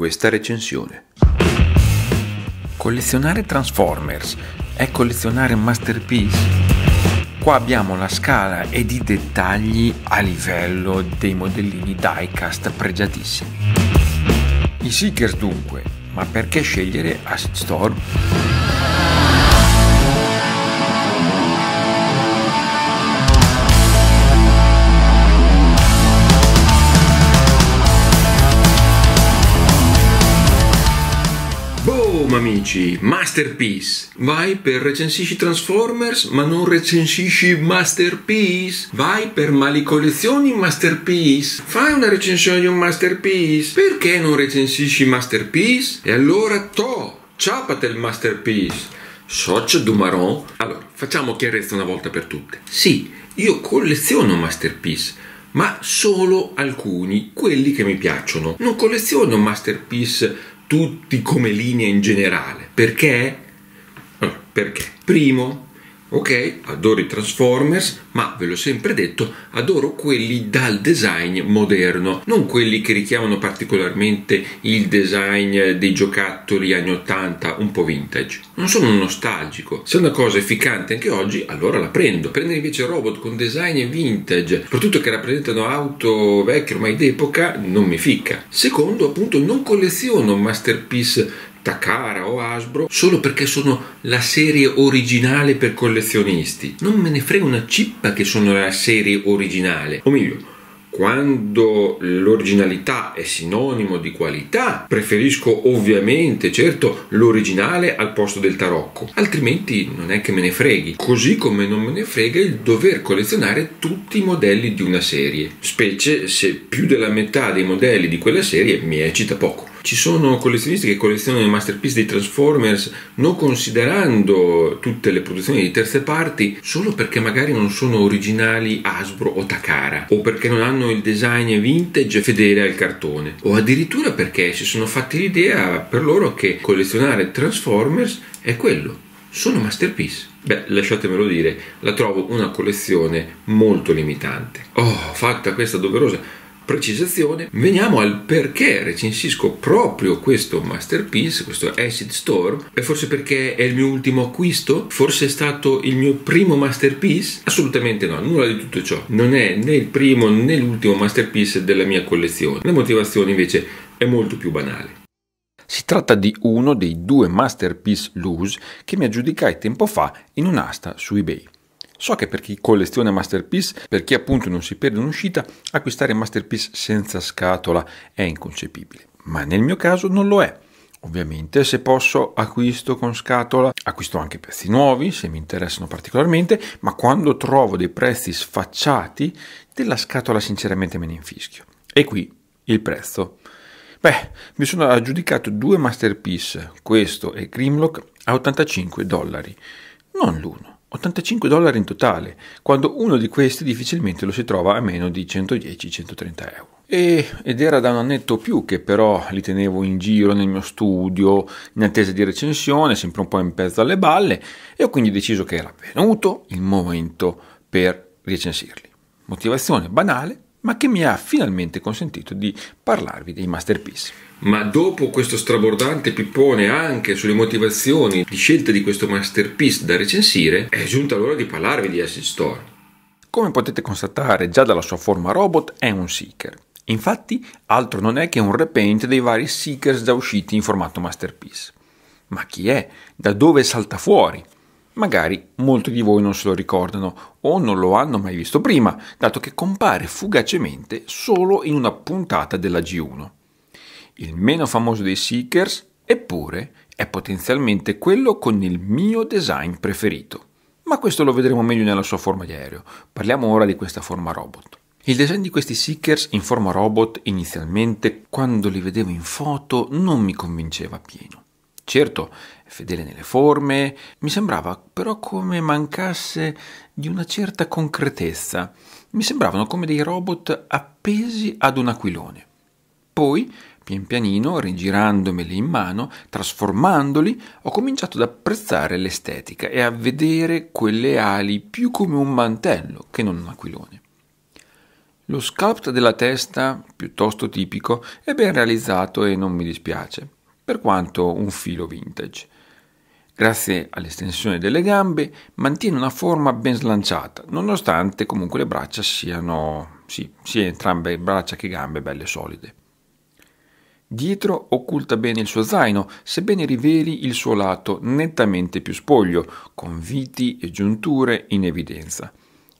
questa recensione. Collezionare Transformers è collezionare Masterpiece? Qua abbiamo la scala ed i dettagli a livello dei modellini diecast pregiatissimi. I Seekers dunque, ma perché scegliere Acid Storm? dici masterpiece, vai per recensisci Transformers ma non recensisci masterpiece, vai per mali collezioni masterpiece, fai una recensione di un masterpiece, perché non recensisci masterpiece? E allora to, ciapate il masterpiece. Socia Dumaron. Allora, facciamo chiarezza una volta per tutte. Sì, io colleziono masterpiece, ma solo alcuni, quelli che mi piacciono. Non colleziono masterpiece tutti come linea in generale. Perché? Ah, perché? Primo, Ok, adoro i Transformers, ma ve l'ho sempre detto, adoro quelli dal design moderno, non quelli che richiamano particolarmente il design dei giocattoli anni 80 un po' vintage. Non sono un nostalgico, se una cosa è ficcante anche oggi, allora la prendo. Prendere invece robot con design vintage, soprattutto che rappresentano auto vecchie ormai d'epoca, non mi ficca. Secondo, appunto, non colleziono masterpiece Takara o Hasbro solo perché sono la serie originale per collezionisti. Non me ne frega una cippa che sono la serie originale. O meglio, quando l'originalità è sinonimo di qualità, preferisco ovviamente, certo, l'originale al posto del tarocco, altrimenti non è che me ne freghi, così come non me ne frega il dover collezionare tutti i modelli di una serie, specie se più della metà dei modelli di quella serie mi eccita poco. Ci sono collezionisti che collezionano i masterpiece dei Transformers non considerando tutte le produzioni di terze parti solo perché magari non sono originali Hasbro o Takara o perché non hanno il design vintage fedele al cartone o addirittura perché si sono fatti l'idea per loro che collezionare Transformers è quello. Sono masterpiece. Beh, lasciatemelo dire, la trovo una collezione molto limitante. Oh, fatta questa doverosa precisazione, veniamo al perché recensisco proprio questo masterpiece, questo Acid Store. È forse perché è il mio ultimo acquisto? Forse è stato il mio primo masterpiece? Assolutamente no, nulla di tutto ciò. Non è né il primo né l'ultimo masterpiece della mia collezione. La motivazione invece è molto più banale. Si tratta di uno dei due masterpiece loose che mi aggiudicai tempo fa in un'asta su eBay. So che per chi colleziona Masterpiece, per chi appunto non si perde un'uscita, acquistare Masterpiece senza scatola è inconcepibile, ma nel mio caso non lo è. Ovviamente se posso acquisto con scatola, acquisto anche pezzi nuovi se mi interessano particolarmente, ma quando trovo dei prezzi sfacciati, della scatola sinceramente me ne infischio. E qui il prezzo. Beh, mi sono aggiudicato due masterpiece, questo e Grimlock, a 85 dollari, non l'uno. 85 dollari in totale, quando uno di questi difficilmente lo si trova a meno di 110-130 euro. E, ed era da un annetto o più che però li tenevo in giro nel mio studio, in attesa di recensione, sempre un po' in pezzo alle balle, e ho quindi deciso che era venuto il momento per recensirli. Motivazione banale, ma che mi ha finalmente consentito di parlarvi dei masterpiece. Ma dopo questo strabordante pippone anche sulle motivazioni di scelta di questo masterpiece da recensire, è giunta l'ora di parlarvi di Acid Storm. Come potete constatare già dalla sua forma robot, è un seeker. Infatti, altro non è che un repaint dei vari seekers già usciti in formato masterpiece. Ma chi è? Da dove salta fuori? Magari molti di voi non se lo ricordano o non lo hanno mai visto prima, dato che compare fugacemente solo in una puntata della G1. Il meno famoso dei Seekers, eppure, è potenzialmente quello con il mio design preferito. Ma questo lo vedremo meglio nella sua forma di aereo. Parliamo ora di questa forma robot. Il design di questi Seekers in forma robot inizialmente, quando li vedevo in foto, non mi convinceva pieno. Certo, è fedele nelle forme, mi sembrava però come mancasse di una certa concretezza. Mi sembravano come dei robot appesi ad un aquilone. Poi, pian pianino, rigirandomeli in mano, trasformandoli, ho cominciato ad apprezzare l'estetica e a vedere quelle ali più come un mantello che non un aquilone. Lo sculpt della testa, piuttosto tipico, è ben realizzato e non mi dispiace per quanto un filo vintage. Grazie all'estensione delle gambe mantiene una forma ben slanciata, nonostante comunque le braccia siano, sì, sia entrambe braccia che gambe belle solide. Dietro occulta bene il suo zaino, sebbene riveli il suo lato nettamente più spoglio, con viti e giunture in evidenza,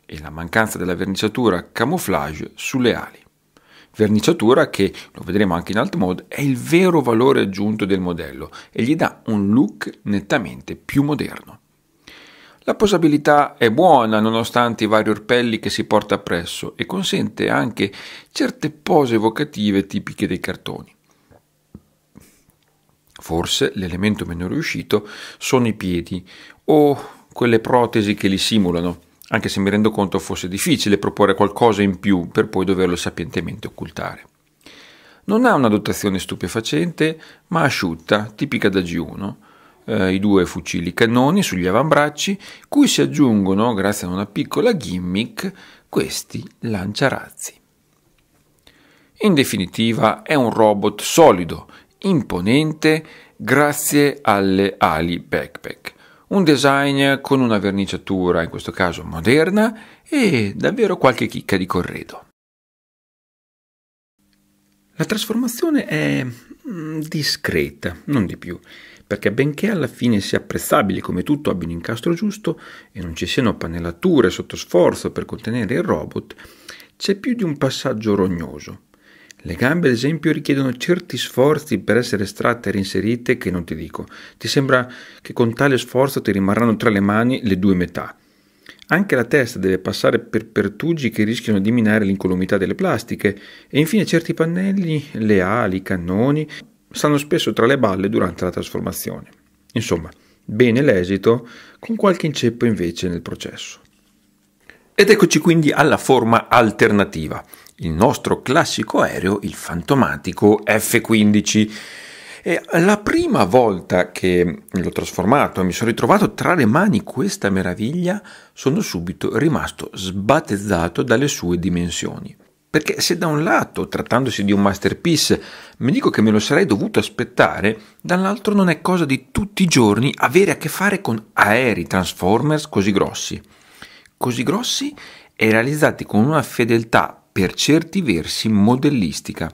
e la mancanza della verniciatura camouflage sulle ali verniciatura che, lo vedremo anche in alt mode, è il vero valore aggiunto del modello e gli dà un look nettamente più moderno. La posabilità è buona nonostante i vari orpelli che si porta appresso e consente anche certe pose evocative tipiche dei cartoni. Forse l'elemento meno riuscito sono i piedi o quelle protesi che li simulano anche se mi rendo conto fosse difficile proporre qualcosa in più per poi doverlo sapientemente occultare. Non ha una dotazione stupefacente, ma asciutta, tipica da G1, eh, i due fucili cannoni sugli avambracci, cui si aggiungono, grazie a una piccola gimmick, questi lanciarazzi. In definitiva è un robot solido, imponente, grazie alle ali backpack un design con una verniciatura, in questo caso moderna, e davvero qualche chicca di corredo. La trasformazione è mm, discreta, non di più, perché benché alla fine sia apprezzabile come tutto abbia un incastro giusto e non ci siano pannellature sotto sforzo per contenere il robot, c'è più di un passaggio rognoso. Le gambe, ad esempio, richiedono certi sforzi per essere estratte e reinserite che non ti dico. Ti sembra che con tale sforzo ti rimarranno tra le mani le due metà. Anche la testa deve passare per pertugi che rischiano di minare l'incolumità delle plastiche e infine certi pannelli, le ali, i cannoni, stanno spesso tra le balle durante la trasformazione. Insomma, bene l'esito, con qualche inceppo invece nel processo. Ed eccoci quindi alla forma alternativa, il nostro classico aereo, il fantomatico F-15. E la prima volta che l'ho trasformato e mi sono ritrovato tra le mani questa meraviglia, sono subito rimasto sbattezzato dalle sue dimensioni. Perché se da un lato, trattandosi di un masterpiece, mi dico che me lo sarei dovuto aspettare, dall'altro non è cosa di tutti i giorni avere a che fare con aerei Transformers così grossi. Così grossi e realizzati con una fedeltà per certi versi modellistica.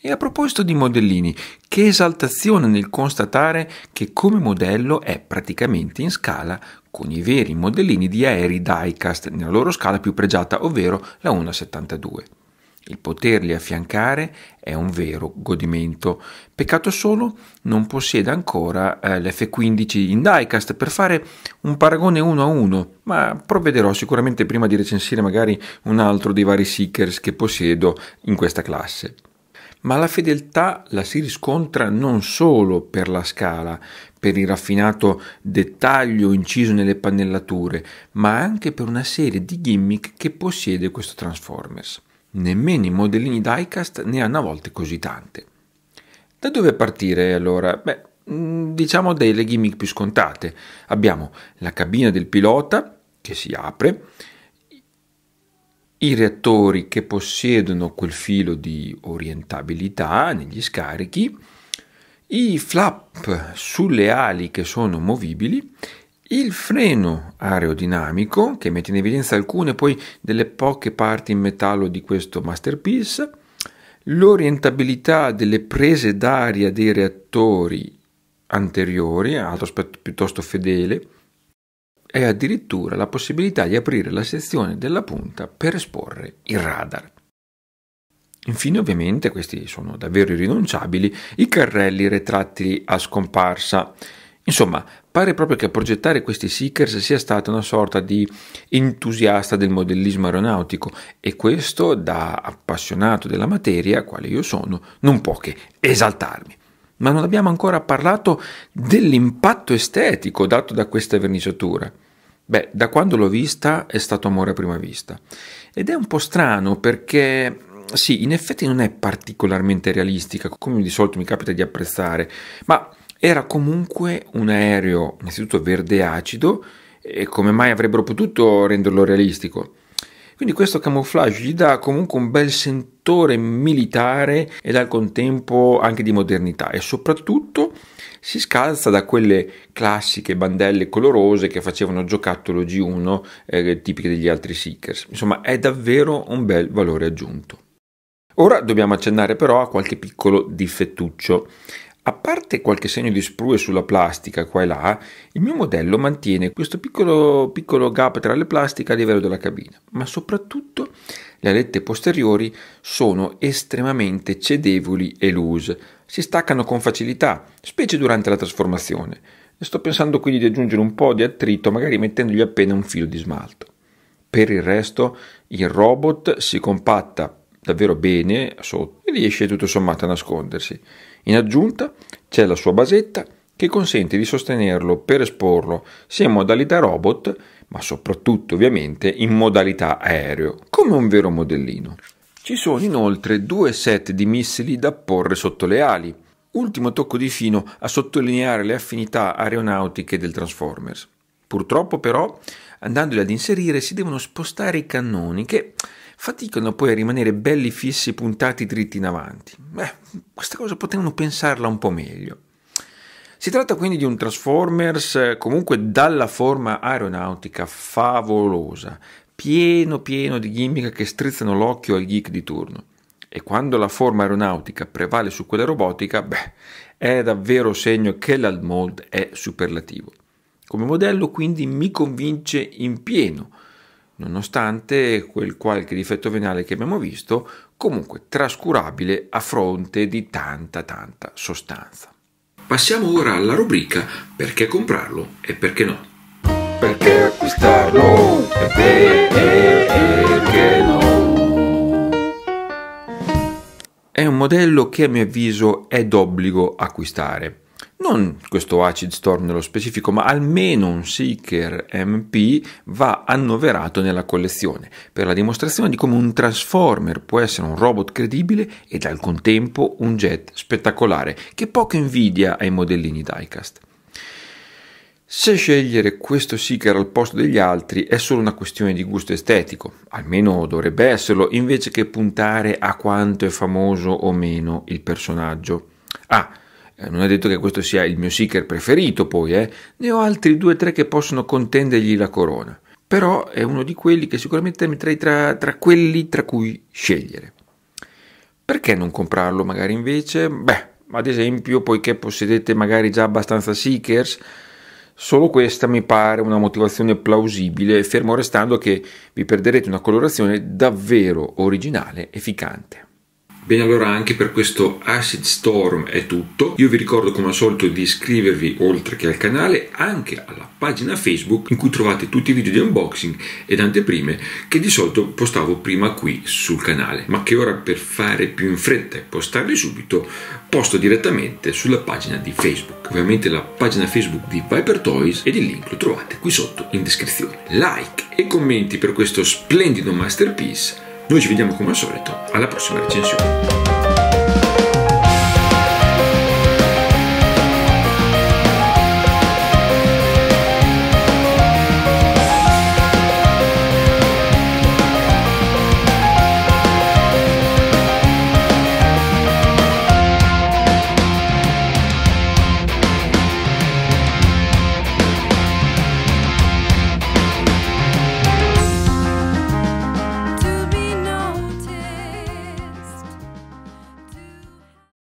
E a proposito di modellini, che esaltazione nel constatare che come modello è praticamente in scala con i veri modellini di aerei diecast nella loro scala più pregiata, ovvero la 1,72. Il poterli affiancare è un vero godimento. Peccato solo non possiede ancora eh, l'F15 in diecast per fare un paragone uno a uno, ma provvederò sicuramente prima di recensire magari un altro dei vari seekers che possiedo in questa classe. Ma la fedeltà la si riscontra non solo per la scala, per il raffinato dettaglio inciso nelle pannellature, ma anche per una serie di gimmick che possiede questo Transformers nemmeno i modellini diecast ne hanno a volte così tante. Da dove partire allora? Beh, mm, diciamo delle gimmick più scontate. Abbiamo la cabina del pilota che si apre, i reattori che possiedono quel filo di orientabilità negli scarichi, i flap sulle ali che sono movibili il freno aerodinamico, che mette in evidenza alcune poi delle poche parti in metallo di questo masterpiece, l'orientabilità delle prese d'aria dei reattori anteriori, altro aspetto piuttosto fedele, e addirittura la possibilità di aprire la sezione della punta per esporre il radar. Infine, ovviamente, questi sono davvero irrinunciabili, i carrelli retrattili a scomparsa. Insomma, Pare proprio che a progettare questi Seekers sia stata una sorta di entusiasta del modellismo aeronautico e questo, da appassionato della materia, quale io sono, non può che esaltarmi ma non abbiamo ancora parlato dell'impatto estetico dato da questa verniciatura. Beh, da quando l'ho vista è stato amore a prima vista. Ed è un po' strano perché sì, in effetti non è particolarmente realistica, come di solito mi capita di apprezzare, ma era comunque un aereo innanzitutto verde acido e come mai avrebbero potuto renderlo realistico? Quindi questo camouflage gli dà comunque un bel sentore militare ed al contempo anche di modernità e soprattutto si scalza da quelle classiche bandelle colorose che facevano giocattolo G1 eh, tipiche degli altri Seekers. Insomma è davvero un bel valore aggiunto. Ora dobbiamo accennare però a qualche piccolo difettuccio. A parte qualche segno di sprue sulla plastica qua e là, il mio modello mantiene questo piccolo, piccolo gap tra le plastiche a livello della cabina, ma soprattutto le alette posteriori sono estremamente cedevoli e loose, si staccano con facilità, specie durante la trasformazione. sto pensando quindi di aggiungere un po' di attrito, magari mettendogli appena un filo di smalto. Per il resto, il robot si compatta davvero bene sotto e riesce tutto sommato a nascondersi. In aggiunta c'è la sua basetta che consente di sostenerlo per esporlo sia in modalità robot, ma soprattutto ovviamente in modalità aereo, come un vero modellino. Ci sono inoltre due set di missili da porre sotto le ali, ultimo tocco di fino a sottolineare le affinità aeronautiche del Transformers. Purtroppo però, andandoli ad inserire, si devono spostare i cannoni che faticano poi a rimanere belli fissi e puntati dritti in avanti. Beh, questa cosa potevano pensarla un po' meglio. Si tratta quindi di un Transformers eh, comunque dalla forma aeronautica favolosa, pieno pieno di gimmick che strizzano l'occhio al geek di turno. E quando la forma aeronautica prevale su quella robotica, beh, è davvero segno che l'Almold è superlativo. Come modello quindi mi convince in pieno, nonostante quel qualche difetto venale che abbiamo visto, comunque trascurabile a fronte di tanta tanta sostanza. Passiamo ora alla rubrica perché comprarlo e perché no. Perché acquistarlo e perché no. È un modello che a mio avviso è d'obbligo acquistare non questo acid storm nello specifico, ma almeno un Seeker MP va annoverato nella collezione, per la dimostrazione di come un Transformer può essere un robot credibile ed al contempo un jet spettacolare, che poco invidia ai modellini diecast. Se scegliere questo Seeker al posto degli altri è solo una questione di gusto estetico, almeno dovrebbe esserlo, invece che puntare a quanto è famoso o meno il personaggio. Ah, eh, non è detto che questo sia il mio seeker preferito poi, eh? ne ho altri due o tre che possono contendergli la corona, però è uno di quelli che sicuramente metterei tra, tra quelli tra cui scegliere. Perché non comprarlo magari invece? Beh, ad esempio, poiché possedete magari già abbastanza seekers, Solo questa mi pare una motivazione plausibile, fermo restando che vi perderete una colorazione davvero originale e ficcante. Bene allora anche per questo Acid Storm è tutto, io vi ricordo come al solito di iscrivervi oltre che al canale anche alla pagina Facebook in cui trovate tutti i video di unboxing ed anteprime che di solito postavo prima qui sul canale, ma che ora per fare più in fretta e postarli subito posto direttamente sulla pagina di Facebook. Ovviamente la pagina Facebook di Viper Toys ed il link lo trovate qui sotto in descrizione. Like e commenti per questo splendido masterpiece noi ci vediamo come al solito alla prossima recensione.